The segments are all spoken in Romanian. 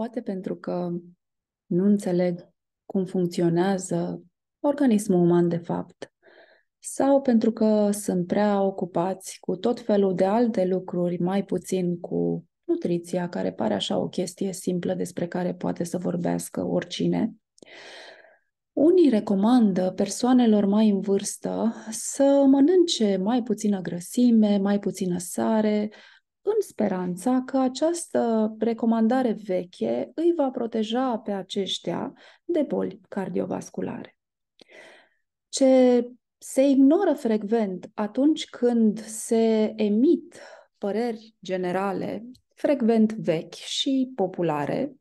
Poate pentru că nu înțeleg cum funcționează organismul uman, de fapt, sau pentru că sunt prea ocupați cu tot felul de alte lucruri, mai puțin cu nutriția, care pare așa o chestie simplă despre care poate să vorbească oricine. Unii recomandă persoanelor mai în vârstă să mănânce mai puțină grăsime, mai puțină sare, în speranța că această recomandare veche îi va proteja pe aceștia de boli cardiovasculare. Ce se ignoră frecvent atunci când se emit păreri generale, frecvent vechi și populare,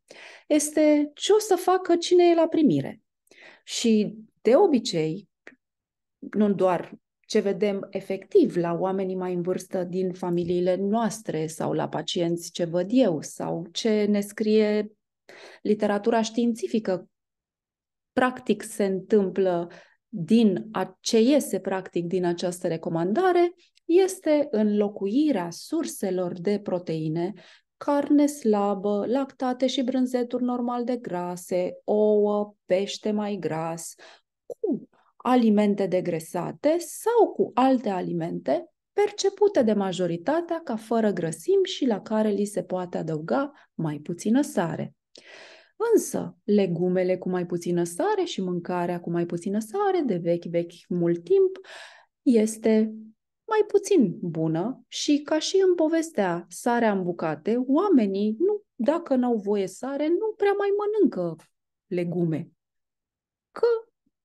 este ce o să facă cine e la primire. Și, de obicei, nu doar ce vedem efectiv la oamenii mai în vârstă din familiile noastre sau la pacienți ce văd eu sau ce ne scrie literatura științifică. Practic se întâmplă din a, ce iese practic din această recomandare este înlocuirea surselor de proteine carne slabă, lactate și brânzeturi normal de grase, ouă, pește mai gras, cu alimente degresate sau cu alte alimente percepute de majoritatea ca fără grăsimi și la care li se poate adăuga mai puțină sare. Însă, legumele cu mai puțină sare și mâncarea cu mai puțină sare de vechi vechi mult timp este mai puțin bună și ca și în povestea sarea în bucate, oamenii, nu, dacă n-au voie sare, nu prea mai mănâncă legume. Că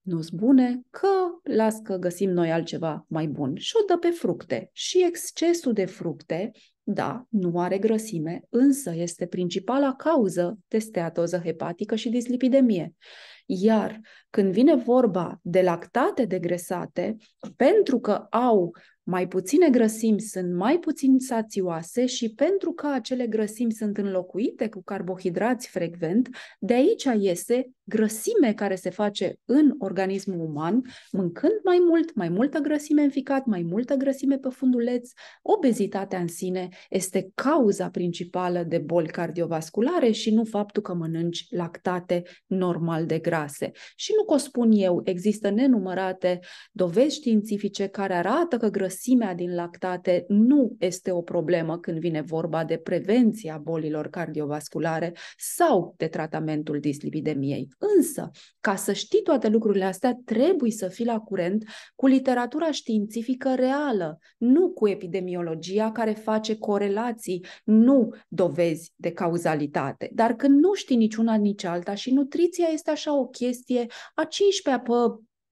nu-s bune, că las că găsim noi altceva mai bun. Și o dă pe fructe. Și excesul de fructe, da, nu are grăsime, însă este principala cauză de steatoză hepatică și dislipidemie. Iar când vine vorba de lactate degresate, pentru că au mai puține grăsimi, sunt mai puțin sațioase și pentru că acele grăsimi sunt înlocuite cu carbohidrați frecvent, de aici iese grăsime care se face în organismul uman, mâncând mai mult, mai multă grăsime în ficat, mai multă grăsime pe funduleț, obezitatea în sine este cauza principală de boli cardiovasculare și nu faptul că mănânci lactate normal de grăsime grase. Și nu că o spun eu, există nenumărate dovezi științifice care arată că grăsimea din lactate nu este o problemă când vine vorba de prevenția bolilor cardiovasculare sau de tratamentul dislipidemiei. Însă, ca să știi toate lucrurile astea, trebuie să fii la curent cu literatura științifică reală, nu cu epidemiologia care face corelații, nu dovezi de cauzalitate. Dar când nu știi niciuna nici alta și nutriția este așa o o chestie a 15-a pe,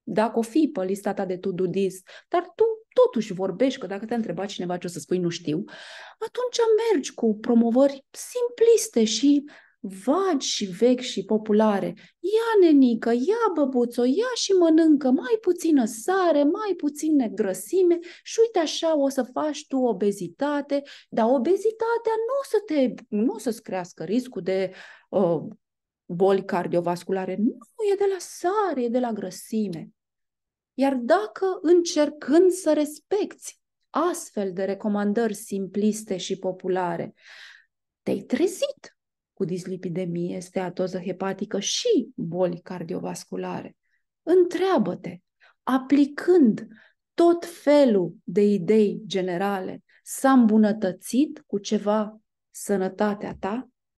dacă o fi pe lista ta de to-do this, dar tu totuși vorbești, că dacă te-a întrebat cineva ce o să spui nu știu, atunci mergi cu promovări simpliste și vagi și vechi și populare. Ia nenică, ia băbuțo, ia și mănâncă mai puțină sare, mai puțină grăsime și uite așa o să faci tu obezitate, dar obezitatea nu o să te, nu o să-ți crească riscul de uh, boli cardiovasculare. Nu, e de la sare, e de la grăsime. Iar dacă încercând să respecti astfel de recomandări simpliste și populare, te-ai trezit cu dislipidemie, steatoză hepatică și boli cardiovasculare. Întreabă-te, aplicând tot felul de idei generale, s-a îmbunătățit cu ceva sănătatea ta?